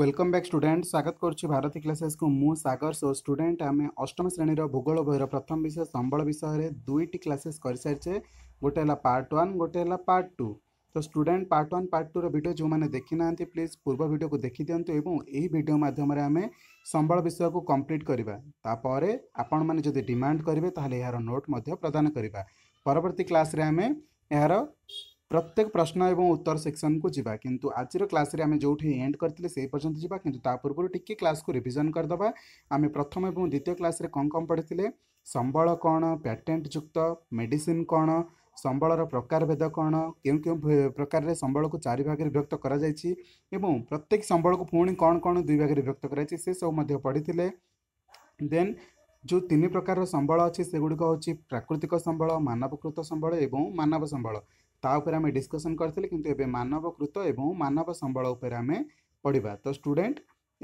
welcome back student স্বাগত করছি ভারতী ক্লাসেসকু মু সাগর সো স্টুডেন্ট আমি অষ্টম শ্রেণীর ভূগোল বইর প্রথম বিষয় সম্বল বিষয়ে দুইটি ক্লাসেস করে সারিছে গোটে হল পার্ট ওয়ান গোটে হল পার্ট টু তো স্টুডেন্ট পার্ট ওয়ান পার্ট টুর ভিডিও যে দেখি না প্লিজ পূর্ব ভিডিওকে দেখি দিও এবং এই ভিডিও মাধ্যমে আমি সম্বল বিষয়কু কমপ্লিট করা তাপরে আপন মানে যদি ডিমান্ড করবে তাহলে এর নোট মধ্য প্রদান করা পরবর্তী ক্লাসে আমি এর প্রত্যেক প্রশ্ন এবং উত্তর সেকশনকু যা কিন্তু আজির ক্লাসে আমি যেটি এন্ড করে সেই পর্যন্ত যা কিন্তু তা পূর্ব টিকি ক্লাসক রিভিজন করেদেবা আমি প্রথম এবং দ্বিতীয় ক্লাসে কম কম পড়ে সম্বল কোণ প্যাটেন্ট যুক্ত মেডিসিন কোণ ସମ୍ବଳର ପ୍ରକାରଭେଦ କ'ଣ କେଉଁ କେଉଁ ପ୍ରକାରରେ ସମ୍ବଳକୁ ଚାରି ଭାଗରେ ବିଭକ୍ତ କରାଯାଇଛି ଏବଂ ପ୍ରତ୍ୟେକ ସମ୍ବଳକୁ ପୁଣି କ'ଣ କ'ଣ ଦୁଇ ଭାଗରେ ବିଭକ୍ତ କରାଯାଇଛି ସେସବୁ ମଧ୍ୟ ପଢ଼ିଥିଲେ ଦେନ୍ ଯେଉଁ ତିନି ପ୍ରକାରର ସମ୍ବଳ ଅଛି ସେଗୁଡ଼ିକ ହେଉଛି ପ୍ରାକୃତିକ ସମ୍ବଳ ମାନବକୃତ ସମ୍ବଳ ଏବଂ ମାନବ ସମ୍ବଳ ତା ଉପରେ ଆମେ ଡିସ୍କସନ୍ କରିଥିଲେ କିନ୍ତୁ ଏବେ ମାନବକୃତ ଏବଂ ମାନବ ସମ୍ବଳ ଉପରେ ଆମେ ପଢ଼ିବା ତ ଷ୍ଟୁଡେଣ୍ଟ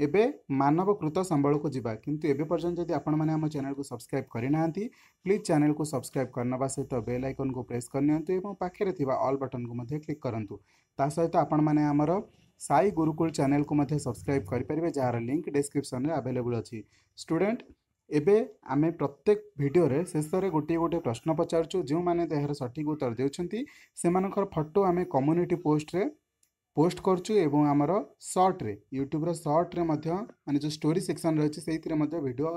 ଏବେ ମାନବକୃତ ସମ୍ବଳକୁ ଯିବା କିନ୍ତୁ ଏବେ ପର୍ଯ୍ୟନ୍ତ ଯଦି ଆପଣମାନେ ଆମ ଚ୍ୟାନେଲକୁ ସବସ୍କ୍ରାଇବ୍ କରିନାହାନ୍ତି ପ୍ଲିଜ୍ ଚ୍ୟାନେଲକୁ ସବସ୍କ୍ରାଇବ୍ କରିନେବା ସହିତ ବେଲ୍ ଆଇକନ୍କୁ ପ୍ରେସ୍ କରିନିଅନ୍ତୁ ଏବଂ ପାଖରେ ଥିବା ଅଲ୍ ବଟନ୍କୁ ମଧ୍ୟ କ୍ଲିକ୍ କରନ୍ତୁ ତା ସହିତ ଆପଣମାନେ ଆମର ସାଇ ଗୁରୁକୁଳ ଚ୍ୟାନେଲକୁ ମଧ୍ୟ ସବସ୍କ୍ରାଇବ୍ କରିପାରିବେ ଯାହାର ଲିଙ୍କ୍ ଡେସ୍କ୍ରିପ୍ସନ୍ରେ ଆଭେଲେବୁଲ୍ ଅଛି ଷ୍ଟୁଡେଣ୍ଟ ଏବେ ଆମେ ପ୍ରତ୍ୟେକ ଭିଡ଼ିଓରେ ଶେଷରେ ଗୋଟିଏ ଗୋଟିଏ ପ୍ରଶ୍ନ ପଚାରୁଛୁ ଯେଉଁମାନେ ଏହାର ସଠିକ୍ ଉତ୍ତର ଦେଉଛନ୍ତି ସେମାନଙ୍କର ଫଟୋ ଆମେ କମ୍ୟୁନିଟି ପୋଷ୍ଟରେ ପୋଷ୍ଟ କରୁଛୁ ଏବଂ ଆମର ସର୍ଟରେ ୟୁଟ୍ୟୁବ୍ର ସର୍ଟରେ ମଧ୍ୟ ମାନେ ଯେଉଁ ଷ୍ଟୋରି ସେକ୍ସନ୍ ରହିଛି ସେଇଥିରେ ମଧ୍ୟ ଭିଡ଼ିଓ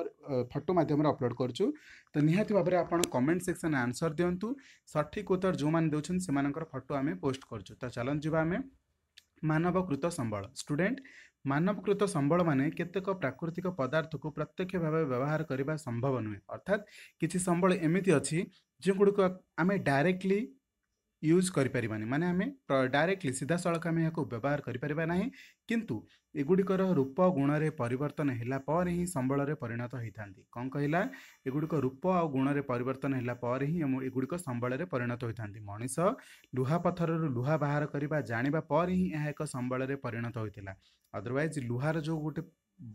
ଫଟୋ ମାଧ୍ୟମରେ ଅପଲୋଡ଼ କରୁଛୁ ତ ନିହାତି ଭାବରେ ଆପଣ କମେଣ୍ଟ ସେକ୍ସନ୍ରେ ଆନ୍ସର୍ ଦିଅନ୍ତୁ ସଠିକ୍ ଉତ୍ତର ଯେଉଁମାନେ ଦେଉଛନ୍ତି ସେମାନଙ୍କର ଫଟୋ ଆମେ ପୋଷ୍ଟ କରୁଛୁ ତ ଚାଲନ୍ତୁ ଯିବା ଆମେ ମାନବକୃତ ସମ୍ବଳ ଷ୍ଟୁଡେଣ୍ଟ ମାନବକୃତ ସମ୍ବଳମାନେ କେତେକ ପ୍ରାକୃତିକ ପଦାର୍ଥକୁ ପ୍ରତ୍ୟକ୍ଷ ଭାବେ ବ୍ୟବହାର କରିବା ସମ୍ଭବ ନୁହେଁ ଅର୍ଥାତ୍ କିଛି ସମ୍ବଳ ଏମିତି ଅଛି ଯେଉଁଗୁଡ଼ିକ ଆମେ ଡାଇରେକ୍ଟଲି यूज करपर मान आम डायरेक्टली सीधा सड़क आम यहाँ व्यवहार करें किंतु एगुड़िकर रूप गुण से परर्तन ही संबल परिणत होता कौन कहला एगुड़िक रूप आ गुण से परर्तन होगुड़िक संबल में परिणत होता मनीष लुहापथर लुहा बाहर करवा पर ही यह एक संबल में परिणत होता अदरवैज लुहार जो गोटे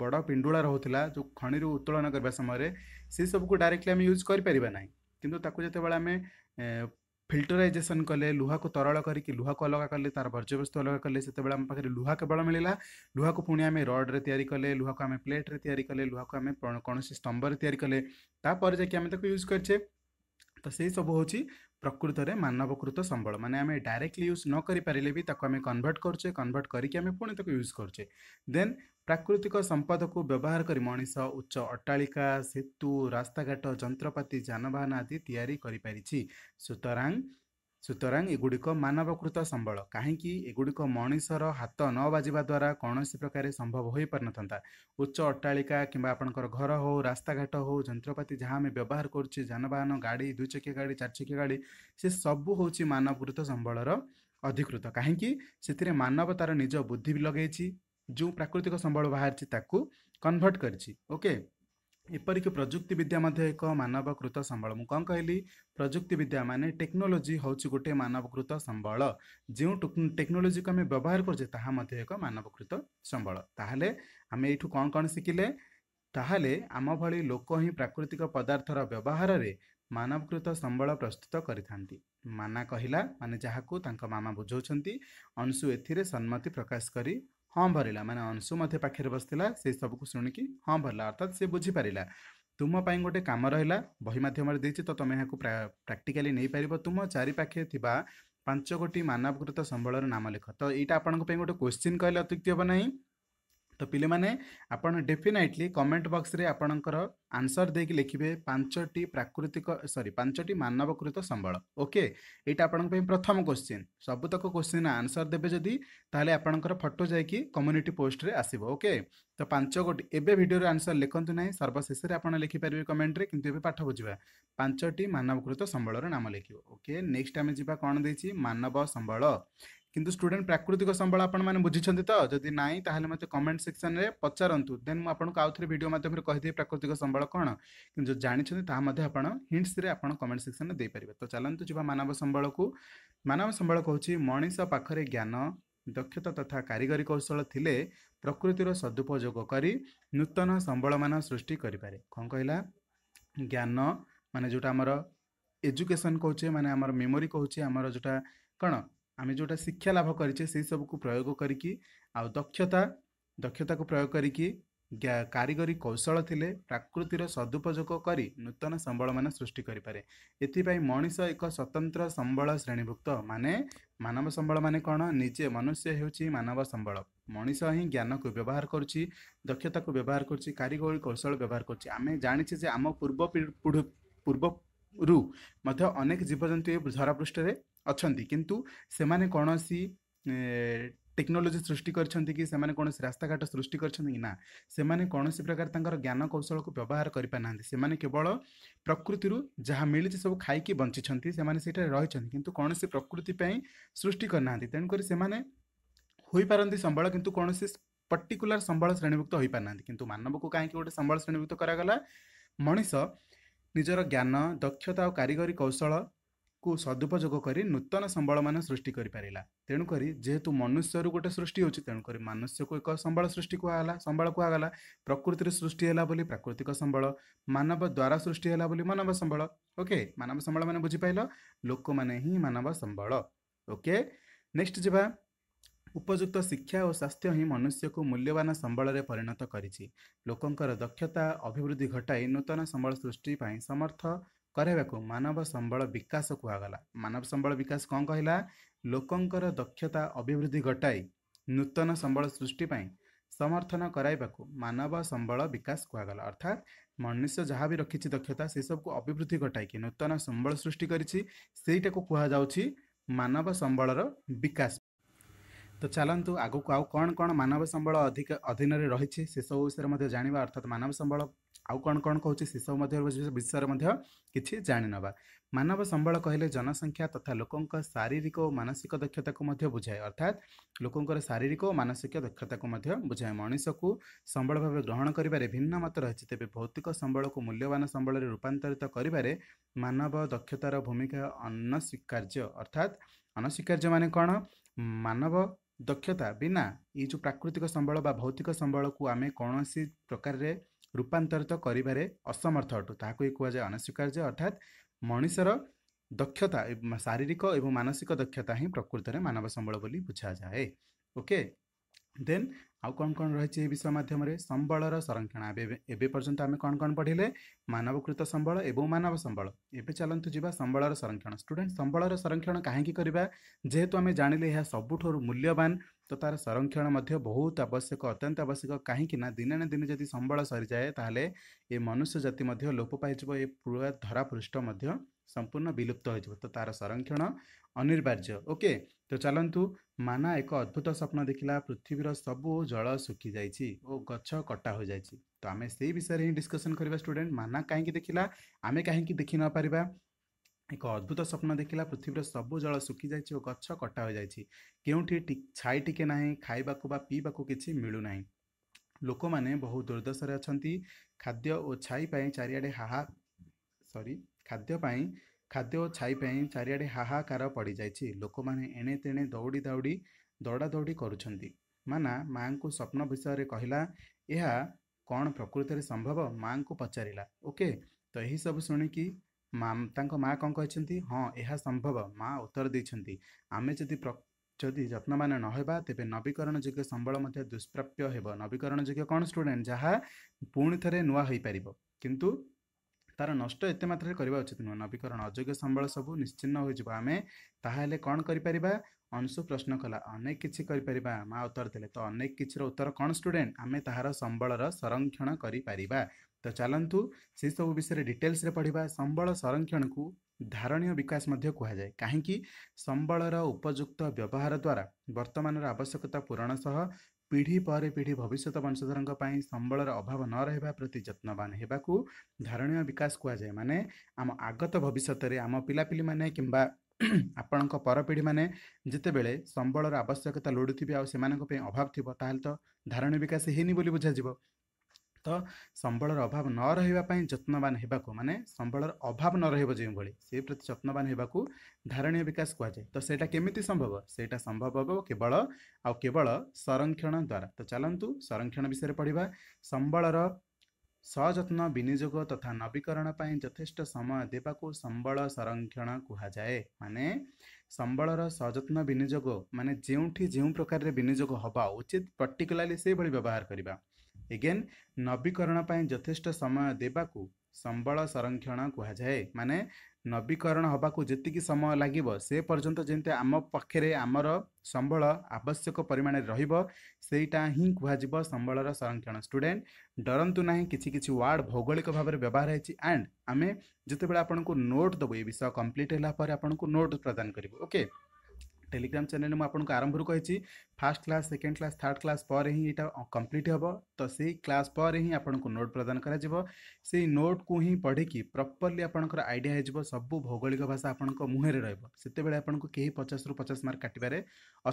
बड़ पिंडुला रोला जो खणी उत्तोलन करने समय से सब सबको डायरेक्टली आम यूज करें कितने जो बारे में ଫିଲ୍ଟରାଇଜେସନ୍ କଲେ ଲୁହାକୁ ତରଳ କରିକି ଲୁହାକୁ ଅଲଗା କଲେ ତାର ବର୍ଜ୍ୟବସ୍ତୁ ଅଲଗା କଲେ ସେତେବେଳେ ଆମ ପାଖରେ ଲୁହା କେବଳ ମିଳିଲା ଲୁହାକୁ ପୁଣି ଆମେ ରଡ଼୍ରେ ତିଆରି କଲେ ଲୁହାକୁ ଆମେ ପ୍ଲେଟ୍ରେ ତିଆରି କଲେ ଲୁହାକୁ ଆମେ କୌଣସି ସ୍ତମ୍ଭରେ ତିଆରି କଲେ ତାପରେ ଯାଇକି ଆମେ ତାକୁ ୟୁଜ୍ କରିଛେ ତ ସେହିସବୁ ହେଉଛି ପ୍ରକୃତରେ ମାନବକୃତ ସମ୍ବଳ ମାନେ ଆମେ ଡାଇରେକ୍ଟଲି ୟୁଜ୍ ନ କରିପାରିଲେ ବି ତାକୁ ଆମେ କନଭର୍ଟ କରୁଛେ କନଭର୍ଟ କରିକି ଆମେ ପୁଣି ତାକୁ ୟୁଜ୍ କରୁଛେ ଦେନ୍ ପ୍ରାକୃତିକ ସମ୍ପଦକୁ ବ୍ୟବହାର କରି ମଣିଷ ଉଚ୍ଚ ଅଟ୍ଟାଳିକା ସେତୁ ରାସ୍ତାଘାଟ ଯନ୍ତ୍ରପାତି ଯାନବାହନ ଆଦି ତିଆରି କରିପାରିଛି ସୁତରାଂ ସୁତରାଂ ଏଗୁଡ଼ିକ ମାନବକୃତ ସମ୍ବଳ କାହିଁକି ଏଗୁଡ଼ିକ ମଣିଷର ହାତ ନ ବାଜିବା ଦ୍ୱାରା କୌଣସି ପ୍ରକାର ସମ୍ଭବ ହୋଇପାରିନଥାନ୍ତା ଉଚ୍ଚ ଅଟ୍ଟାଳିକା କିମ୍ବା ଆପଣଙ୍କର ଘର ହେଉ ରାସ୍ତାଘାଟ ହେଉ ଯନ୍ତ୍ରପାତି ଯାହା ଆମେ ବ୍ୟବହାର କରୁଛେ ଯାନବାହନ ଗାଡ଼ି ଦୁଇ ଚକିଆ ଗାଡ଼ି ଚାରିଚକିଆ ଗାଡ଼ି ସେ ସବୁ ହେଉଛି ମାନବକୃତ ସମ୍ବଳର ଅଧିକୃତ କାହିଁକି ସେଥିରେ ମାନବ ତାର ନିଜ ବୁଦ୍ଧି ବି ଲଗେଇଛି ଯେଉଁ ପ୍ରାକୃତିକ ସମ୍ବଳ ବାହାରିଛି ତାକୁ କନଭର୍ଟ କରିଛି ଓକେ ଏପରିକି ପ୍ରଯୁକ୍ତି ବିଦ୍ୟା ମଧ୍ୟ ଏକ ମାନବକୃତ ସମ୍ବଳ ମୁଁ କ'ଣ କହିଲି ପ୍ରଯୁକ୍ତି ବିଦ୍ୟା ମାନେ ଟେକ୍ନୋଲୋଜି ହେଉଛି ଗୋଟିଏ ମାନବକୃତ ସମ୍ବଳ ଯେଉଁ ଟେକ୍ନୋଲୋଜିକୁ ଆମେ ବ୍ୟବହାର କରୁଛେ ତାହା ମଧ୍ୟ ଏକ ମାନବକୃତ ସମ୍ବଳ ତାହେଲେ ଆମେ ଏଇଠୁ କ'ଣ କ'ଣ ଶିଖିଲେ ତାହେଲେ ଆମ ଭଳି ଲୋକ ହିଁ ପ୍ରାକୃତିକ ପଦାର୍ଥର ବ୍ୟବହାରରେ ମାନବକୃତ ସମ୍ବଳ ପ୍ରସ୍ତୁତ କରିଥାନ୍ତି ମାନା କହିଲା ମାନେ ଯାହାକୁ ତାଙ୍କ ମାମା ବୁଝାଉଛନ୍ତି ଅଂଶୁ ଏଥିରେ ସମ୍ମତି ପ୍ରକାଶ କରି हँ भर म अंशु पाखेर बसिला शुिक हँ से अर्थात् परिला तुम तुमै गोटे काम माध्यम रे दिछि त परिबो तुम पाखे थिबा पाँच गोटी मानवकृत सम्बल र नाम लेख त यटा आप गोटे क्वेसि कहिले अत्युक्ति हो ତ ପିଲେମାନେ ଆପଣ ଡେଫିନାଇଟଲି କମେଣ୍ଟ ବକ୍ସରେ ଆପଣଙ୍କର ଆନ୍ସର୍ ଦେଇକି ଲେଖିବେ ପାଞ୍ଚଟି ପ୍ରାକୃତିକ ସରି ପାଞ୍ଚଟି ମାନବକୃତ ସମ୍ବଳ ଓକେ ଏଇଟା ଆପଣଙ୍କ ପାଇଁ ପ୍ରଥମ କୋଶ୍ଚିନ୍ ସବୁତକ କୋଶ୍ଚିନ୍ ଆନ୍ସର୍ ଦେବେ ଯଦି ତାହେଲେ ଆପଣଙ୍କର ଫଟୋ ଯାଇକି କମ୍ୟୁନିଟି ପୋଷ୍ଟରେ ଆସିବ ଓକେ ତ ପାଞ୍ଚ ଗୋଟି ଏବେ ଭିଡ଼ିଓରେ ଆନ୍ସର୍ ଲେଖନ୍ତୁ ନାହିଁ ସର୍ବଶେଷରେ ଆପଣ ଲେଖିପାରିବେ କମେଣ୍ଟରେ କିନ୍ତୁ ଏବେ ପାଠ ବୁଝିବା ପାଞ୍ଚଟି ମାନବକୃତ ସମ୍ବଳର ନାମ ଲେଖିବ ଓକେ ନେକ୍ସଟ୍ ଆମେ ଯିବା କ'ଣ ଦେଇଛି ମାନବ ସମ୍ବଳ କିନ୍ତୁ ଷ୍ଟୁଡେଣ୍ଟ ପ୍ରାକୃତିକ ସମ୍ବଳ ଆପଣମାନେ ବୁଝିଛନ୍ତି ତ ଯଦି ନାହିଁ ତାହେଲେ ମୋତେ କମେଣ୍ଟ ସେକ୍ସନରେ ପଚାରନ୍ତୁ ଦେନ୍ ମୁଁ ଆପଣଙ୍କୁ ଆଉ ଥରେ ଭିଡ଼ିଓ ମାଧ୍ୟମରେ କହିଦେବି ପ୍ରାକୃତିକ ସମ୍ବଳ କ'ଣ କିନ୍ତୁ ଜାଣିଛନ୍ତି ତାହା ମଧ୍ୟ ଆପଣ ହିଣ୍ଟସରେ ଆପଣ କମେଣ୍ଟ ସେକ୍ସନରେ ଦେଇପାରିବେ ତ ଚାଲନ୍ତୁ ଯିବା ମାନବ ସମ୍ବଳକୁ ମାନବ ସମ୍ବଳ କହୁଛି ମଣିଷ ପାଖରେ ଜ୍ଞାନ ଦକ୍ଷତା ତଥା କାରିଗରୀ କୌଶଳ ଥିଲେ ପ୍ରକୃତିର ସଦୁପଯୋଗ କରି ନୂତନ ସମ୍ବଳମାନ ସୃଷ୍ଟି କରିପାରେ କ'ଣ କହିଲା ଜ୍ଞାନ ମାନେ ଯେଉଁଟା ଆମର ଏଜୁକେସନ୍ କହୁଛେ ମାନେ ଆମର ମେମୋରି କହୁଛେ ଆମର ଯେଉଁଟା କ'ଣ ଆମେ ଯେଉଁଟା ଶିକ୍ଷା ଲାଭ କରିଛେ ସେହିସବୁକୁ ପ୍ରୟୋଗ କରିକି ଆଉ ଦକ୍ଷତା ଦକ୍ଷତାକୁ ପ୍ରୟୋଗ କରିକି କାରିଗରୀ କୌଶଳ ଥିଲେ ପ୍ରାକୃତିର ସଦୁପଯୋଗ କରି ନୂତନ ସମ୍ବଳମାନ ସୃଷ୍ଟି କରିପାରେ ଏଥିପାଇଁ ମଣିଷ ଏକ ସ୍ୱତନ୍ତ୍ର ସମ୍ବଳ ଶ୍ରେଣୀଭୁକ୍ତ ମାନେ ମାନବ ସମ୍ବଳ ମାନେ କ'ଣ ନିଜେ ମନୁଷ୍ୟ ହେଉଛି ମାନବ ସମ୍ବଳ ମଣିଷ ହିଁ ଜ୍ଞାନକୁ ବ୍ୟବହାର କରୁଛି ଦକ୍ଷତାକୁ ବ୍ୟବହାର କରୁଛି କାରିଗରୀ କୌଶଳ ବ୍ୟବହାର କରୁଛି ଆମେ ଜାଣିଛେ ଯେ ଆମ ପୂର୍ବ ପୂର୍ବରୁ ମଧ୍ୟ ଅନେକ ଜୀବଜନ୍ତୁ ଏ ଧରାପୃଷ୍ଠରେ ଅଛନ୍ତି କିନ୍ତୁ ସେମାନେ କୌଣସି ଟେକ୍ନୋଲୋଜି ସୃଷ୍ଟି କରିଛନ୍ତି କି ସେମାନେ କୌଣସି ରାସ୍ତାଘାଟ ସୃଷ୍ଟି କରିଛନ୍ତି କି ନା ସେମାନେ କୌଣସି ପ୍ରକାର ତାଙ୍କର ଜ୍ଞାନକୌଶଳକୁ ବ୍ୟବହାର କରିପାରୁନାହାନ୍ତି ସେମାନେ କେବଳ ପ୍ରକୃତିରୁ ଯାହା ମିଳିଛି ସବୁ ଖାଇକି ବଞ୍ଚିଛନ୍ତି ସେମାନେ ସେଇଠାରେ ରହିଛନ୍ତି କିନ୍ତୁ କୌଣସି ପ୍ରକୃତି ପାଇଁ ସୃଷ୍ଟି କରିନାହାନ୍ତି ତେଣୁକରି ସେମାନେ ହୋଇପାରନ୍ତି ସମ୍ବଳ କିନ୍ତୁ କୌଣସି ପର୍ଟିକୁଲାର ସମ୍ବଳ ଶ୍ରେଣୀଭୁକ୍ତ ହୋଇପାରୁନାହାନ୍ତି କିନ୍ତୁ ମାନବକୁ କାହିଁକି ଗୋଟେ ସମ୍ବଳ ଶ୍ରେଣୀଭୁକ୍ତ କରାଗଲା ମଣିଷ ନିଜର ଜ୍ଞାନ ଦକ୍ଷତା ଆଉ କାରିଗରୀ କୌଶଳ କୁ ସଦୁପଯୋଗ କରି ନୂତନ ସମ୍ବଳମାନ ସୃଷ୍ଟି କରିପାରିଲା ତେଣୁକରି ଯେହେତୁ ମନୁଷ୍ୟରୁ ଗୋଟେ ସୃଷ୍ଟି ହେଉଛି ତେଣୁକରି ମନୁଷ୍ୟକୁ ଏକ ସମ୍ବଳ ସୃଷ୍ଟି କୁହାଗଲା ସମ୍ବଳ କୁହାଗଲା ପ୍ରକୃତିରେ ସୃଷ୍ଟି ହେଲା ବୋଲି ପ୍ରାକୃତିକ ସମ୍ବଳ ମାନବ ଦ୍ୱାରା ସୃଷ୍ଟି ହେଲା ବୋଲି ମାନବ ସମ୍ବଳ ଓକେ ମାନବ ସମ୍ବଳ ମାନେ ବୁଝିପାରିଲ ଲୋକମାନେ ହିଁ ମାନବ ସମ୍ବଳ ଓକେ ନେକ୍ସଟ ଯିବା ଉପଯୁକ୍ତ ଶିକ୍ଷା ଓ ସ୍ୱାସ୍ଥ୍ୟ ହିଁ ମନୁଷ୍ୟକୁ ମୂଲ୍ୟବାନ ସମ୍ବଳରେ ପରିଣତ କରିଛି ଲୋକଙ୍କର ଦକ୍ଷତା ଅଭିବୃଦ୍ଧି ଘଟାଇ ନୂତନ ସମ୍ବଳ ସୃଷ୍ଟି ପାଇଁ ସମର୍ଥ କରାଇବାକୁ ମାନବ ସମ୍ବଳ ବିକାଶ କୁହାଗଲା ମାନବ ସମ୍ବଳ ବିକାଶ କ'ଣ କହିଲା ଲୋକଙ୍କର ଦକ୍ଷତା ଅଭିବୃଦ୍ଧି ଘଟାଇ ନୂତନ ସମ୍ବଳ ସୃଷ୍ଟି ପାଇଁ ସମର୍ଥନ କରାଇବାକୁ ମାନବ ସମ୍ବଳ ବିକାଶ କୁହାଗଲା ଅର୍ଥାତ୍ ମନୁଷ୍ୟ ଯାହା ବି ରଖିଛି ଦକ୍ଷତା ସେସବୁକୁ ଅଭିବୃଦ୍ଧି ଘଟାଇକି ନୂତନ ସମ୍ବଳ ସୃଷ୍ଟି କରିଛି ସେଇଟାକୁ କୁହାଯାଉଛି ମାନବ ସମ୍ବଳର ବିକାଶ ତ ଚାଲନ୍ତୁ ଆଗକୁ ଆଉ କ'ଣ କ'ଣ ମାନବ ସମ୍ବଳ ଅଧିକ ଅଧୀନରେ ରହିଛି ସେସବୁ ବିଷୟରେ ମଧ୍ୟ ଜାଣିବା ଅର୍ଥାତ୍ ମାନବ ସମ୍ବଳ ଆଉ କ'ଣ କ'ଣ କହୁଛି ସେସବୁ ମଧ୍ୟ ବିଷୟରେ ମଧ୍ୟ କିଛି ଜାଣିନେବା ମାନବ ସମ୍ବଳ କହିଲେ ଜନସଂଖ୍ୟା ତଥା ଲୋକଙ୍କ ଶାରୀରିକ ଓ ମାନସିକ ଦକ୍ଷତାକୁ ମଧ୍ୟ ବୁଝାଏ ଅର୍ଥାତ୍ ଲୋକଙ୍କର ଶାରୀରିକ ଓ ମାନସିକ ଦକ୍ଷତାକୁ ମଧ୍ୟ ବୁଝାଏ ମଣିଷକୁ ସମ୍ବଳ ଭାବେ ଗ୍ରହଣ କରିବାରେ ଭିନ୍ନ ମତ ରହିଛି ତେବେ ଭୌତିକ ସମ୍ବଳକୁ ମୂଲ୍ୟବାନ ସମ୍ବଳରେ ରୂପାନ୍ତରିତ କରିବାରେ ମାନବ ଦକ୍ଷତାର ଭୂମିକା ଅନସ୍ୱୀକାର୍ଯ୍ୟ ଅର୍ଥାତ୍ ଅନସ୍ୱୀକାର୍ଯ୍ୟ ମାନେ କ'ଣ ମାନବ ଦକ୍ଷତା ବିନା ଏଇ ଯେଉଁ ପ୍ରାକୃତିକ ସମ୍ବଳ ବା ଭୌତିକ ସମ୍ବଳକୁ ଆମେ କୌଣସି ପ୍ରକାରରେ ରୂପାନ୍ତରିତ କରିବାରେ ଅସମର୍ଥ ଅଟୁ ତାହାକୁ ହିଁ କୁହାଯାଏ ଅନସ୍ୱୀକାର୍ଯ୍ୟ ଅର୍ଥାତ୍ ମଣିଷର ଦକ୍ଷତା ଶାରୀରିକ ଏବଂ ମାନସିକ ଦକ୍ଷତା ହିଁ ପ୍ରକୃତରେ ମାନବ ସମ୍ବଳ ବୋଲି ବୁଝାଯାଏ ଓକେ ଦେନ୍ ଆଉ କ'ଣ କ'ଣ ରହିଛି ଏ ବିଷୟ ମାଧ୍ୟମରେ ସମ୍ବଳର ସଂରକ୍ଷଣ ଏବେ ଏବେ ପର୍ଯ୍ୟନ୍ତ ଆମେ କ'ଣ କ'ଣ ପଢ଼ିଲେ ମାନବକୃତ ସମ୍ବଳ ଏବଂ ମାନବ ସମ୍ବଳ ଏବେ ଚାଲନ୍ତୁ ଯିବା ସମ୍ବଳର ସଂରକ୍ଷଣ ଷ୍ଟୁଡ଼େଣ୍ଟ ସମ୍ବଳର ସଂରକ୍ଷଣ କାହିଁକି କରିବା ଯେହେତୁ ଆମେ ଜାଣିଲେ ଏହା ସବୁଠାରୁ ମୂଲ୍ୟବାନ ତ ତା'ର ସଂରକ୍ଷଣ ମଧ୍ୟ ବହୁତ ଆବଶ୍ୟକ ଅତ୍ୟନ୍ତ ଆବଶ୍ୟକ କାହିଁକି ନା ଦିନେ ନା ଦିନେ ଯଦି ସମ୍ବଳ ସରିଯାଏ ତାହେଲେ ଏ ମନୁଷ୍ୟ ଜାତି ମଧ୍ୟ ଲୋପ ପାଇଯିବ ଏ ପୁରା ଧରାପୃଷ୍ଠ ମଧ୍ୟ ସମ୍ପୂର୍ଣ୍ଣ ବିଲୁପ୍ତ ହୋଇଯିବ ତ ତା'ର ସଂରକ୍ଷଣ ଅନିବାର୍ଯ୍ୟ ଓକେ ତ ଚାଲନ୍ତୁ ମାନା ଏକ ଅଦ୍ଭୁତ ସ୍ୱପ୍ନ ଦେଖିଲା ପୃଥିବୀର ସବୁ ଜଳ ଶୁଖିଯାଇଛି ଓ ଗଛ କଟା ହୋଇଯାଇଛି ତ ଆମେ ସେଇ ବିଷୟରେ ହିଁ ଡିସ୍କସନ୍ କରିବା ଷ୍ଟୁଡେଣ୍ଟ ମାନା କାହିଁକି ଦେଖିଲା ଆମେ କାହିଁକି ଦେଖି ନ ପାରିବା ଏକ ଅଦ୍ଭୁତ ସ୍ୱପ୍ନ ଦେଖିଲା ପୃଥିବୀର ସବୁ ଜଳ ଶୁଖିଯାଇଛି ଓ ଗଛ କଟା ହୋଇଯାଇଛି କେଉଁଠି ଛାଇ ଟିକେ ନାହିଁ ଖାଇବାକୁ ବା ପିଇବାକୁ କିଛି ମିଳୁନାହିଁ ଲୋକମାନେ ବହୁ ଦୁର୍ଦ୍ଦଶାରେ ଅଛନ୍ତି ଖାଦ୍ୟ ଓ ଛାଇ ପାଇଁ ଚାରିଆଡ଼େ ହାହା ସରି ଖାଦ୍ୟ ପାଇଁ ଖାଦ୍ୟ ଓ ଛାଇ ପାଇଁ ଚାରିଆଡ଼େ ହାହାକାର ପଡ଼ିଯାଇଛି ଲୋକମାନେ ଏଣେ ତେଣେ ଦୌଡ଼ି ଦୌଡ଼ି ଦୌଡ଼ାଦୌଡ଼ି କରୁଛନ୍ତି ମାନା ମାଆଙ୍କୁ ସ୍ୱପ୍ନ ବିଷୟରେ କହିଲା ଏହା କ'ଣ ପ୍ରକୃତରେ ସମ୍ଭବ ମାଆଙ୍କୁ ପଚାରିଲା ଓକେ ତ ଏହିସବୁ ଶୁଣିକି ମା ତାଙ୍କ ମା କ'ଣ କହିଛନ୍ତି ହଁ ଏହା ସମ୍ଭବ ମା ଉତ୍ତର ଦେଇଛନ୍ତି ଆମେ ଯଦି ଯଦି ଯତ୍ନବାନ ନ ହେବା ତେବେ ନବୀକରଣ ଯୋଗ୍ୟ ସମ୍ବଳ ମଧ୍ୟ ଦୁଷ୍ପ୍ରାପ୍ୟ ହେବ ନବୀକରଣ ଯୋଗ୍ୟ କ'ଣ ଷ୍ଟୁଡେଣ୍ଟ ଯାହା ପୁଣି ଥରେ ନୂଆ ହୋଇପାରିବ କିନ୍ତୁ ତାର ନଷ୍ଟ ଏତେ ମାତ୍ରାରେ କରିବା ଉଚିତ ନୁହେଁ ନବୀକରଣ ଅଯୋଗ୍ୟ ସମ୍ବଳ ସବୁ ନିଶ୍ଚିନ୍ନ ହୋଇଯିବ ଆମେ ତାହେଲେ କ'ଣ କରିପାରିବା ଅଂଶୁ ପ୍ରଶ୍ନ କଲା ଅନେକ କିଛି କରିପାରିବା ମା ଉତ୍ତର ଦେଲେ ତ ଅନେକ କିଛିର ଉତ୍ତର କ'ଣ ଷ୍ଟୁଡେଣ୍ଟ ଆମେ ତାହାର ସମ୍ବଳର ସଂରକ୍ଷଣ କରିପାରିବା ତ ଚାଲନ୍ତୁ ସେସବୁ ବିଷୟରେ ଡିଟେଲ୍ସରେ ପଢ଼ିବା ସମ୍ବଳ ସଂରକ୍ଷଣକୁ ଧାରଣୀୟ ବିକାଶ ମଧ୍ୟ କୁହାଯାଏ କାହିଁକି ସମ୍ବଳର ଉପଯୁକ୍ତ ବ୍ୟବହାର ଦ୍ୱାରା ବର୍ତ୍ତମାନର ଆବଶ୍ୟକତା ପୂରଣ ସହ ପିଢ଼ି ପରେ ପିଢ଼ି ଭବିଷ୍ୟତ ବଂଶଧରଙ୍କ ପାଇଁ ସମ୍ବଳର ଅଭାବ ନ ରହିବା ପ୍ରତି ଯତ୍ନବାନ ହେବାକୁ ଧାରଣୀୟ ବିକାଶ କୁହାଯାଏ ମାନେ ଆମ ଆଗତ ଭବିଷ୍ୟତରେ ଆମ ପିଲାପିଲିମାନେ କିମ୍ବା ଆପଣଙ୍କ ପର ପରପିଢ଼ିମାନେ ଯେତେବେଳେ ସମ୍ବଳର ଆବଶ୍ୟକତା ଲୋଡ଼ୁଥିବେ ଆଉ ସେମାନଙ୍କ ପାଇଁ ଅଭାବ ଥିବ ତାହେଲେ ତ ଧାରଣୀ ବିକାଶ ହେଇନି ବୋଲି ବୁଝାଯିବ ତ ସମ୍ବଳର ଅଭାବ ନ ରହିବା ପାଇଁ ଯତ୍ନବାନ ହେବାକୁ ମାନେ ସମ୍ବଳର ଅଭାବ ନ ରହିବ ଯେଉଁଭଳି ସେ ପ୍ରତି ଯତ୍ନବାନ ହେବାକୁ ଧାରଣୀୟ ବିକାଶ କୁହାଯାଏ ତ ସେଇଟା କେମିତି ସମ୍ଭବ ସେଇଟା ସମ୍ଭବ ହେବ କେବଳ ଆଉ କେବଳ ସଂରକ୍ଷଣ ଦ୍ୱାରା ତ ଚାଲନ୍ତୁ ସଂରକ୍ଷଣ ବିଷୟରେ ପଢ଼ିବା ସମ୍ବଳର सत्न विनियो तथा नवीकरण जथेष्ट समय दुवाकु सम्बल संरक्षण जाए कुनै सम्बल र सत्न विनियो मौटि जौँ प्रकारले विनियोग हे उचित पर्टिकुलारलिस व्यवहार अगेन नवीकरण जथेष्ट समय दबाकु सम्बल संरक्षण जाए माने ନବୀକରଣ ହେବାକୁ ଯେତିକି ସମୟ ଲାଗିବ ସେ ପର୍ଯ୍ୟନ୍ତ ଯେମିତି ଆମ ପାଖରେ ଆମର ସମ୍ବଳ ଆବଶ୍ୟକ ପରିମାଣରେ ରହିବ ସେଇଟା ହିଁ କୁହାଯିବ ସମ୍ବଳର ସଂରକ୍ଷଣ ଷ୍ଟୁଡେଣ୍ଟ ଡରନ୍ତୁ ନାହିଁ କିଛି କିଛି ୱାର୍ଡ଼ ଭୌଗୋଳିକ ଭାବରେ ବ୍ୟବହାର ହେଇଛି ଆଣ୍ଡ ଆମେ ଯେତେବେଳେ ଆପଣଙ୍କୁ ନୋଟ୍ ଦେବୁ ଏ ବିଷୟ କମ୍ପ୍ଲିଟ୍ ହେଲା ପରେ ଆପଣଙ୍କୁ ନୋଟ୍ ପ୍ରଦାନ କରିବୁ ଓକେ টেলিগ্রাম চ্যানেলে ମୁଁ ଆପଣଙ୍କୁ ଆରମ୍ଭରୁ କହିଛି first class second class third class ପରେ ହିଁ ଏଇଟା କମ୍ପ୍ଲିଟ୍ ହେବ ତ ସେଇ କ୍ଲାସ୍ ପରେ ହିଁ ଆପଣଙ୍କୁ ନୋଟ୍ ପ୍ରଦାନ କରାଯିବ ସେଇ ନୋଟ୍କୁ ହିଁ ପଢ଼ିକି ପ୍ରପର୍ଲି ଆପଣଙ୍କର ଆଇଡ଼ିଆ ହେଇଯିବ ସବୁ ଭୌଗୋଳିକ ଭାଷା ଆପଣଙ୍କ ମୁହଁରେ ରହିବ ସେତେବେଳେ ଆପଣଙ୍କୁ କେହି ପଚାଶରୁ ପଚାଶ ମାର୍କ କାଟିବାରେ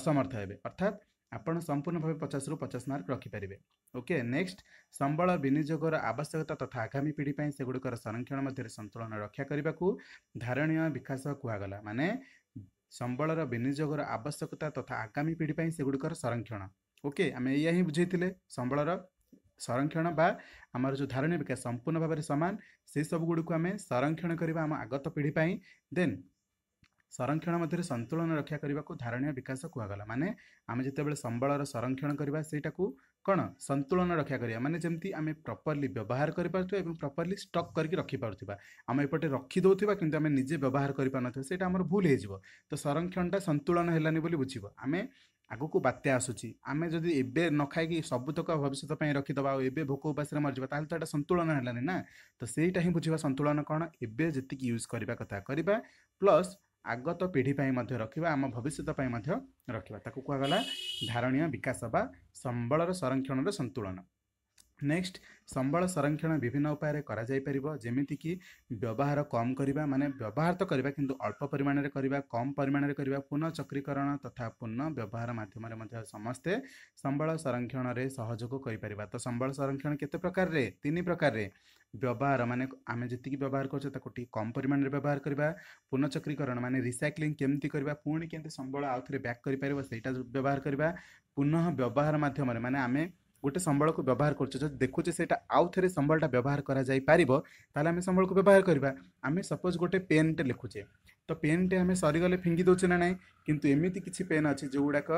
ଅସମର୍ଥ ହେବେ ଅର୍ଥାତ୍ ଆପଣ ସମ୍ପୂର୍ଣ୍ଣ ଭାବେ ପଚାଶରୁ ପଚାଶ ମାର୍କ ରଖିପାରିବେ ଓକେ ନେକ୍ସଟ ସମ୍ବଳ ବିନିଯୋଗର ଆବଶ୍ୟକତା ତଥା ଆଗାମୀ ପିଢ଼ି ପାଇଁ ସେଗୁଡ଼ିକର ସଂରକ୍ଷଣ ମଧ୍ୟରେ ସନ୍ତୁଳନ ରକ୍ଷା କରିବାକୁ ଧାରଣୀୟ ବିକାଶ କୁହାଗଲା ମାନେ ସମ୍ବଳର ବିନିଯୋଗର ଆବଶ୍ୟକତା ତଥା ଆଗାମୀ ପିଢ଼ି ପାଇଁ ସେଗୁଡ଼ିକର ସଂରକ୍ଷଣ ଓକେ ଆମେ ଏଇଆ ହିଁ ବୁଝେଇଥିଲେ ସମ୍ବଳର ସଂରକ୍ଷଣ ବା ଆମର ଯେଉଁ ଧାରଣୀ ବିକାଶ ସମ୍ପୂର୍ଣ୍ଣ ଭାବରେ ସମାନ ସେସବୁ ଗୁଡ଼ିକୁ ଆମେ ସଂରକ୍ଷଣ କରିବା ଆମ ଆଗତ ପିଢ଼ି ପାଇଁ ଦେନ୍ ସଂରକ୍ଷଣ ମଧ୍ୟରେ ସନ୍ତୁଳନ ରକ୍ଷା କରିବାକୁ ଧାରଣୀୟ ବିକାଶ କୁହାଗଲା ମାନେ ଆମେ ଯେତେବେଳେ ସମ୍ବଳର ସଂରକ୍ଷଣ କରିବା ସେଇଟାକୁ कहाँ सन्तुलन रक्षाक मैले जे आमे प्रपरली व्यवहार गरिप्नु प्रपरली स्टक रिपाउ आम एपटे रखिदेउँदै निजे व्यवहार गरिपाउनथेटा भूल होइन तो संरक्षण सन्तुलन होला नि बुझियो आम को बात्या आसु आमे एखाकि सबूतक भविष्यपै रकिदे आ भो उपस मरि सन्तुलन होला नि तिमी बुझ्छ सन्तुलन कन एकि युज गर् प्लस ଆଗତ ପିଢ଼ି ପାଇଁ ମଧ୍ୟ ରଖିବା ଆମ ଭବିଷ୍ୟତ ପାଇଁ ମଧ୍ୟ ରଖିବା ତାକୁ କୁହାଗଲା ଧାରଣୀୟ ବିକାଶ ବା ସମ୍ବଳର ସଂରକ୍ଷଣର ସନ୍ତୁଳନ नेक्स्ट संबल संरक्षण विभिन्न उपाय करमती व्यवहार कम करवा मानने व्यवहार तो करवा कि अल्प परिमाण में करवा कम परिमाण में करवा पुनः चक्रीकरण तथा पुनः व्यवहार मध्यम समस्ते संबल संरक्षण में सहयोग कर तो संबल संरक्षण केत प्रकार तीन प्रकार व्यवहार मानने आम जी व्यवहार करके कम परिमाण में व्यवहार करवा पुनः चक्रीकरण मानने रिसाइक्लींग केमती करवा पुणी के संबल आउ थे बैक ब्याक व्यवहार करवा पुनः व्यवहार मध्यम मानने आम ଗୋଟେ ସମ୍ବଳକୁ ବ୍ୟବହାର କରୁଛେ ଯଦି ଦେଖୁଛେ ସେଇଟା ଆଉ ଥରେ ସମ୍ବଳଟା ବ୍ୟବହାର କରାଯାଇପାରିବ ତାହେଲେ ଆମେ ସମ୍ବଳକୁ ବ୍ୟବହାର କରିବା ଆମେ ସପୋଜ୍ ଗୋଟେ ପେନ୍ଟେ ଲେଖୁଛେ ତ ପେନ୍ଟେ ଆମେ ସରିଗଲେ ଫିଙ୍ଗି ଦେଉଛେ ନା ନାହିଁ କିନ୍ତୁ ଏମିତି କିଛି ପେନ୍ ଅଛି ଯେଉଁଗୁଡ଼ାକ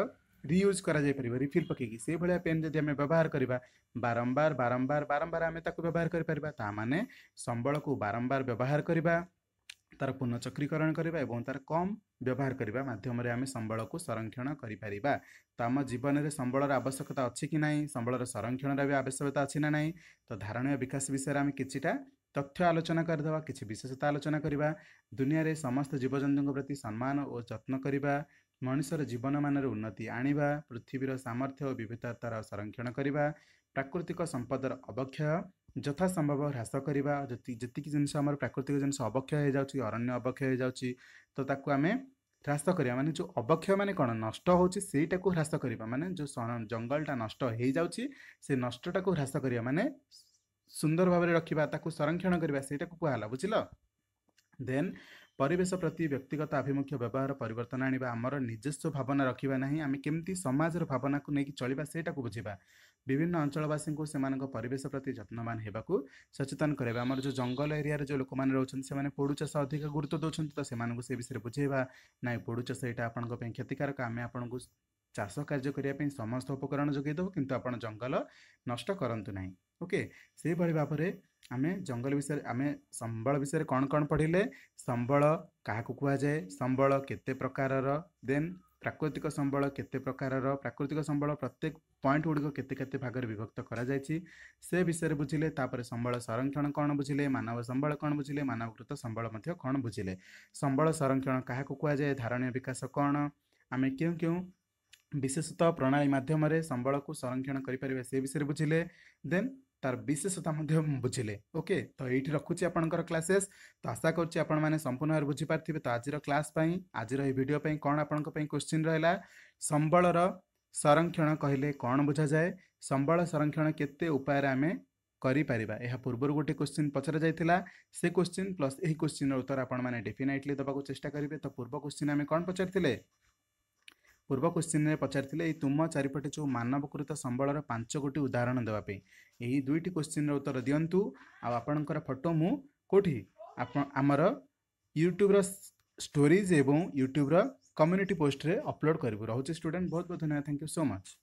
ରିୟୁଜ୍ କରାଯାଇପାରିବ ରିଫିଲ୍ ପକାଇକି ସେଇଭଳିଆ ପେନ୍ ଯଦି ଆମେ ବ୍ୟବହାର କରିବା ବାରମ୍ବାର ବାରମ୍ବାର ବାରମ୍ବାର ଆମେ ତାକୁ ବ୍ୟବହାର କରିପାରିବା ତା ମାନେ ସମ୍ବଳକୁ ବାରମ୍ବାର ବ୍ୟବହାର କରିବା ତା'ର ପୁନଃଚକ୍ରୀକରଣ କରିବା ଏବଂ ତା'ର କମ୍ ବ୍ୟବହାର କରିବା ମାଧ୍ୟମରେ ଆମେ ସମ୍ବଳକୁ ସଂରକ୍ଷଣ କରିପାରିବା ତ ଆମ ଜୀବନରେ ସମ୍ବଳର ଆବଶ୍ୟକତା ଅଛି କି ନାହିଁ ସମ୍ବଳର ସଂରକ୍ଷଣର ବି ଆବଶ୍ୟକତା ଅଛି ନା ନାହିଁ ତ ଧାରଣୀୟ ବିକାଶ ବିଷୟରେ ଆମେ କିଛିଟା ତଥ୍ୟ ଆଲୋଚନା କରିଦେବା କିଛି ବିଶେଷତା ଆଲୋଚନା କରିବା ଦୁନିଆରେ ସମସ୍ତ ଜୀବଜନ୍ତୁଙ୍କ ପ୍ରତି ସମ୍ମାନ ଓ ଯତ୍ନ କରିବା ମଣିଷର ଜୀବନମାନର ଉନ୍ନତି ଆଣିବା ପୃଥିବୀର ସାମର୍ଥ୍ୟ ଓ ବିବିଧତାର ସଂରକ୍ଷଣ କରିବା ପ୍ରାକୃତିକ ସମ୍ପଦର ଅବକ୍ଷୟ ଯଥାସମ୍ଭବ ହ୍ରାସ କରିବା ଯେତିକି ଜିନିଷ ଆମର ପ୍ରାକୃତିକ ଜିନିଷ ଅବକ୍ଷୟ ହୋଇଯାଉଛି ଅରଣ୍ୟ ଅବକ୍ଷୟ ହୋଇଯାଉଛି ତ ତାକୁ ଆମେ ହ୍ରାସ କରିବା ମାନେ ଯେଉଁ ଅବକ୍ଷୟ ମାନେ କ'ଣ ନଷ୍ଟ ହେଉଛି ସେଇଟାକୁ ହ୍ରାସ କରିବା ମାନେ ଯେଉଁ ଜଙ୍ଗଲଟା ନଷ୍ଟ ହୋଇଯାଉଛି ସେ ନଷ୍ଟଟାକୁ ହ୍ରାସ କରିବା ମାନେ ସୁନ୍ଦର ଭାବରେ ରଖିବା ତାକୁ ସଂରକ୍ଷଣ କରିବା ସେଇଟାକୁ କୁହାହେଲା ବୁଝିଲ ଦେନ୍ ପରିବେଶ ପ୍ରତି ବ୍ୟକ୍ତିଗତ ଆଭିମୁଖ୍ୟ ବ୍ୟବହାର ପରିବର୍ତ୍ତନ ଆଣିବା ଆମର ନିଜସ୍ୱ ଭାବନା ରଖିବା ନାହିଁ ଆମେ କେମିତି ସମାଜର ଭାବନାକୁ ନେଇକି ଚଳିବା ସେଇଟାକୁ ବୁଝିବା विभिन्न अञ्चलवासी परिवेश प्रति जत्नवानु सचेतन कैला अरू जो जंगल एरिया रे जो लोक मेन्सिन्छ पोडु चास अधिक गुरुत्व दोछन त विषयमा बुझै भा नै पोडु चास एटा चासो कार्य करिया चासै समस्त उपकरण जाइदिनु जंगल नष्ट कतु नै ओके सहीभरि आमे जङ्गल विषय आम सम्बल विषय कन् पढि कुवा जाय सम्बल केते प्रकार र देन प्राकृतिक सम्बल केते प्रकार र प्राकृतिक सम्बल प्रत्येक ପଏଣ୍ଟ ଗୁଡ଼ିକ କେତେ କେତେ ଭାଗରେ ବିଭକ୍ତ କରାଯାଇଛି ସେ ବିଷୟରେ ବୁଝିଲେ ତାପରେ ସମ୍ବଳ ସଂରକ୍ଷଣ କ'ଣ ବୁଝିଲେ ମାନବ ସମ୍ବଳ କ'ଣ ବୁଝିଲେ ମାନବକୃତ ସମ୍ବଳ ମଧ୍ୟ କ'ଣ ବୁଝିଲେ ସମ୍ବଳ ସଂରକ୍ଷଣ କାହାକୁ କୁହାଯାଏ ଧାରଣୀୟ ବିକାଶ କ'ଣ ଆମେ କେଉଁ କେଉଁ ବିଶେଷତଃ ପ୍ରଣାଳୀ ମାଧ୍ୟମରେ ସମ୍ବଳକୁ ସଂରକ୍ଷଣ କରିପାରିବା ସେ ବିଷୟରେ ବୁଝିଲେ ଦେନ୍ ତାର ବିଶେଷତା ମଧ୍ୟ ବୁଝିଲେ ଓକେ ତ ଏଇଠି ରଖୁଛି ଆପଣଙ୍କର କ୍ଲାସେସ୍ ତ ଆଶା କରୁଛି ଆପଣମାନେ ସମ୍ପୂର୍ଣ୍ଣ ଭାବରେ ବୁଝିପାରିଥିବେ ତ ଆଜିର କ୍ଲାସ୍ ପାଇଁ ଆଜିର ଏହି ଭିଡ଼ିଓ ପାଇଁ କ'ଣ ଆପଣଙ୍କ ପାଇଁ କ୍ୱେଶ୍ଚିନ୍ ରହିଲା ସମ୍ବଳର संरक्षण कहिले कम बुझाए सम्बल संरक्षण केत उप आमे गरिपार यहाँ पूर्व गोटे क्वन से जान्छ प्लस यही क्विर उत्तर आपिनेटली दबाक चेष्टा गरे त पूर्व क्वश्चिन्मे कन् पचारिसले पूर्व क्वश्चिन पचारिसले तुम चारिपटे जो मानवकृत सम्बल र पाँच गोटी उदाहरण दापट्टि क्वश्चिन र उत्तर दियन्तु आपणकर आपटो म के आमर युट्युब र स्टोरीज युट्युब्र କମ୍ୟୁନିଟି ପୋଷ୍ଟରେ ଅପଲୋଡ଼ କରିବୁ ରହୁଛି ଷ୍ଟୁଡେଣ୍ଟ ବହୁତ ବହୁତ ଧନ୍ୟବାଦ ଥ୍ୟାଙ୍କ ୟୁ ସୋ ମଚ୍